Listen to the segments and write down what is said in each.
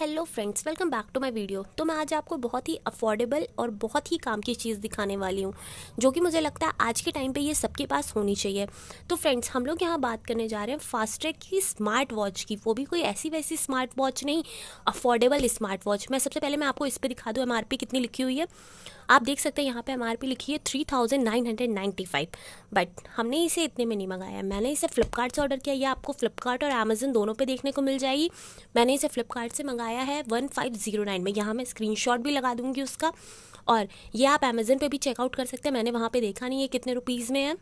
hello friends welcome back to my video तो मैं आज आपको बहुत ही अफोर्डेबल और बहुत ही काम की चीज़ दिखाने वाली हूँ जो कि मुझे लगता है आज के टाइम पे ये सबके पास होनी चाहिए तो फ्रेंड्स हम लोग यहाँ बात करने जा रहे हैं फास्ट ट्रैक की स्मार्ट वॉच की वो भी कोई ऐसी वैसी स्मार्ट वॉच नहीं अफोर्डेबल स्मार्ट वॉच मैं सबसे पहले मैं आपको इस पर दिखा दूँ एम कितनी लिखी हुई है आप देख सकते हैं यहाँ पे एम लिखी है three thousand nine hundred ninety five but हमने इसे इतने में नहीं मंगाया मैंने इसे फ्लिपकार्ट से ऑर्डर किया ये आपको फ्लिपकार्ट और अमेजन दोनों पर देखने को मिल जाएगी मैंने इसे फ्लिपकार्ट से मंगाया आया है वन फाइव ज़ीरो नाइन में यहाँ मैं स्क्रीनशॉट भी लगा दूँगी उसका और ये आप अमेज़न पे भी चेकआउट कर सकते हैं मैंने वहाँ पे देखा नहीं है कितने रुपीज़ में है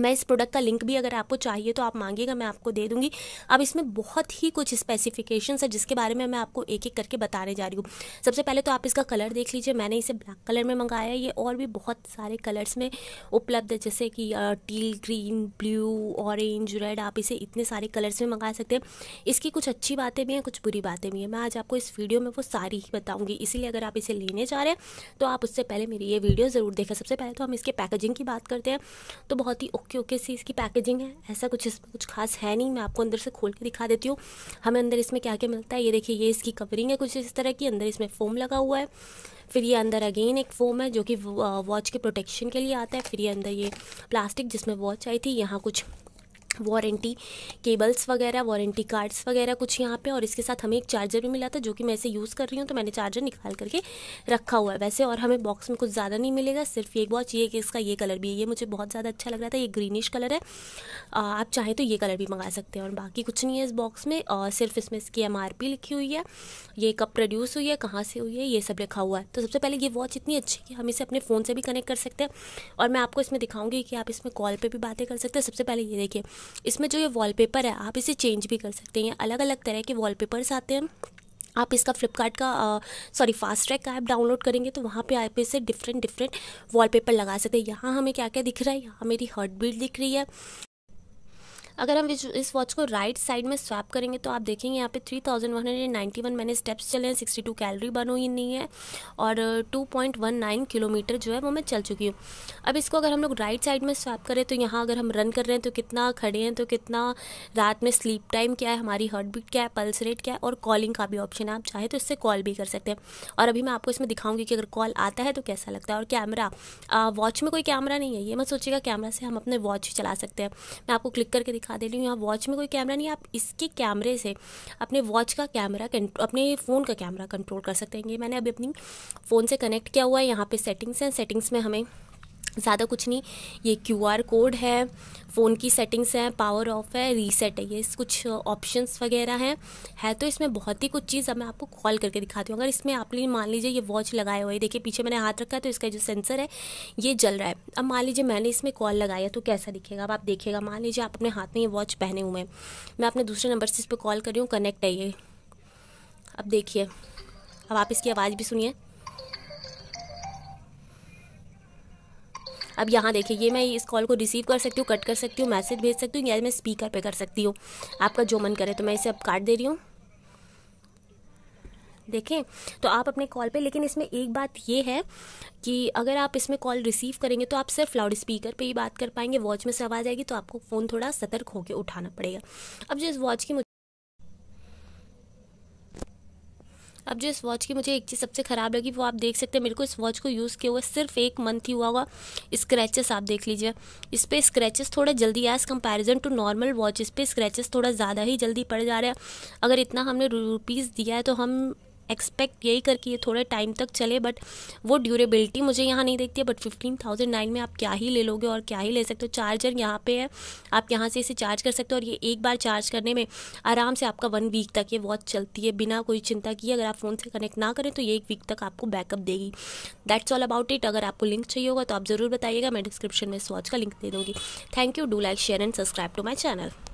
मैं इस प्रोडक्ट का लिंक भी अगर आपको चाहिए तो आप मांगिएगा मैं आपको दे दूंगी अब इसमें बहुत ही कुछ स्पेसिफिकेशंस है जिसके बारे में मैं आपको एक एक करके बताने जा रही हूँ सबसे पहले तो आप इसका कलर देख लीजिए मैंने इसे ब्लैक कलर में मंगाया है ये और भी बहुत सारे कलर्स में उपलब्ध है जैसे कि teal green blue orange red आप इसे इतने सारे कलर्स में मंगा सकते हैं इसकी कुछ अच्छी बातें भी हैं कुछ बुरी बातें भी हैं मैं आज आपको इस वीडियो में वो सारी ही बताऊँगी इसीलिए अगर आप इसे लेने जा रहे हैं तो आप उससे पहले मेरी ये वीडियो ज़रूर देखें सबसे पहले तो हम इसके पैकेजिंग की बात करते हैं तो बहुत ही ओके ओके सी इसकी पैकेजिंग है ऐसा कुछ इसमें कुछ खास है नहीं मैं आपको अंदर से खोल के दिखा देती हूँ हमें अंदर इसमें क्या क्या मिलता है ये देखिए ये इसकी कवरिंग है कुछ इस तरह की अंदर इसमें फ़ोम लगा हुआ है फिर ये अंदर अगेन एक फ़ोम है जो कि वॉच के प्रोटेक्शन के लिए आता है फिर ये अंदर ये प्लास्टिक जिसमें वॉच आई थी यहाँ कुछ वारंटी केबल्स वगैरह वारंटी कार्ड्स वगैरह कुछ यहाँ पे और इसके साथ हमें एक चार्जर भी मिला था जो कि मैं इसे यूज़ कर रही हूँ तो मैंने चार्जर निकाल करके रखा हुआ है वैसे और हमें बॉक्स में कुछ ज़्यादा नहीं मिलेगा सिर्फ एक वॉच ये कि इसका ये कलर भी है ये मुझे बहुत ज़्यादा अच्छा लग रहा था ये ग्रीनिश कलर है आप चाहें तो ये कलर भी मंगा सकते हैं और बाकी कुछ नहीं है इस बॉक्स में और सिर्फ इसमें इसकी एम लिखी हुई है ये कब प्रोड्यूस हुई है कहाँ से हुई है ये सब लिखा हुआ है तो सबसे पहले ये वॉच इतनी अच्छी कि हम इसे अपने फ़ोन से भी कनेक्ट कर सकते हैं और मैं आपको इसमें दिखाऊँगी कि आप इसमें कॉल पर भी बातें कर सकते हैं सबसे पहले ये देखिए इसमें जो ये वॉलपेपर है आप इसे चेंज भी कर सकते हैं अलग अलग तरह के वॉलपेपर्स आते हैं आप इसका फ्लिपकार्ट का सॉरी फास्ट ट्रैक का ऐप डाउनलोड करेंगे तो वहाँ पे आप इसे डिफरेंट डिफरेंट वॉलपेपर लगा सकते हैं यहाँ हमें क्या क्या दिख रहा है यहाँ मेरी हर्ट बीट दिख रही है अगर हम इस वॉच को राइट साइड में स्वैप करेंगे तो आप देखेंगे यहाँ पे 3191 मैंने स्टेप्स चले हैं 62 कैलोरी बनो हुई नहीं है और 2.19 uh, किलोमीटर जो है वो मैं चल चुकी हूँ अब इसको अगर हम लोग राइट साइड में स्वैप करें तो यहाँ अगर हम रन कर रहे हैं तो कितना खड़े हैं तो कितना रात में स्लीप टाइम क्या है हमारी हार्ट बीट क्या है पल्स रेट क्या है और कॉलिंग का भी ऑप्शन है आप चाहें तो इससे कॉल भी कर सकते हैं और अभी मैं आपको इसमें दिखाऊंगी कि अगर कॉल आता है तो कैसा लगता है और कैमरा वॉच uh, में कोई कैमरा नहीं है ये मत सोचिएगा कैमरा से हम अपने वॉच चला सकते हैं मैं आपको क्लिक करके दिखा दे रही हूँ यहाँ वॉच में कोई कैमरा नहीं है आप इसके कैमरे से अपने वॉच का कैमरा अपने फ़ोन का कैमरा कंट्रोल कर सकते हैं ये मैंने अभी अपनी फ़ोन से कनेक्ट किया हुआ है यहाँ पे सेटिंग्स हैं सेटिंग्स में हमें ज़्यादा कुछ नहीं ये क्यू आर कोड है फ़ोन की सेटिंग्स हैं पावर ऑफ है रीसेट है ये कुछ ऑप्शंस वगैरह हैं है तो इसमें बहुत ही कुछ चीज़ अब मैं आपको कॉल करके दिखाती हूँ अगर इसमें आप मान लीजिए ये वॉच लगाए हुए देखिए पीछे मैंने हाथ रखा है तो इसका जो सेंसर है ये जल रहा है अब मान लीजिए मैंने इसमें कॉल लगाया तो कैसा दिखेगा अब आप देखिएगा मान लीजिए आप अपने हाथ में ये वॉच पहने हुए हैं मैं अपने दूसरे नंबर से इस पर कॉल कर रही हूँ कनेक्ट है ये अब देखिए अब आप इसकी आवाज़ भी सुनिए अब यहाँ देखिए ये मैं इस कॉल को रिसीव कर सकती हूँ कट कर सकती हूँ मैसेज भेज सकती हूँ या मैं स्पीकर पे कर सकती हूँ आपका जो मन करे तो मैं इसे अब काट दे रही हूँ देखें तो आप अपने कॉल पे लेकिन इसमें एक बात ये है कि अगर आप इसमें कॉल रिसीव करेंगे तो आप सिर्फ लाउड स्पीकर पे ही बात कर पाएंगे वॉच में से आवाज़ आएगी तो आपको फ़ोन थोड़ा सतर्क होकर उठाना पड़ेगा अब जो इस वॉच की मुझे अब जो इस वॉच की मुझे एक चीज़ सबसे ख़राब लगी वो आप देख सकते हैं मेरे को इस वॉच को यूज़ किए हुआ सिर्फ एक मंथ ही हुआ हुआ स्क्रैचेस आप देख लीजिए इस पर स्क्रैचेस थोड़ा जल्दी as comparison to normal watch इस पर स्क्रैचेस थोड़ा ज़्यादा ही जल्दी पड़ जा रहे हैं अगर इतना हमने रुपीज़ दिया है तो हम एक्सपेक्ट यही करके ये थोड़े टाइम तक चले बट वो ड्यूरेबिलिटी मुझे यहाँ नहीं देखती है बट फिफ्टीन थाउजेंड नाइन में आप क्या ही ले लोगे और क्या ही ले सकते हो चार्जर यहाँ पे है आप यहाँ से इसे चार्ज कर सकते हो और ये एक बार चार्ज करने में आराम से आपका वन वीक तक ये वॉच चलती है बिना कोई चिंता किए अगर आप फ़ोन से कनेक्ट ना करें तो ये एक वीक तक आपको बैकअप देगी दैट्स ऑल अबाउट इट अगर आपको लिंक चाहिए होगा तो आप ज़रूर बताइएगा मैं डिस्क्रिप्शन में इस वॉच का लिंक दे दूँगी thank you do like share and subscribe to my channel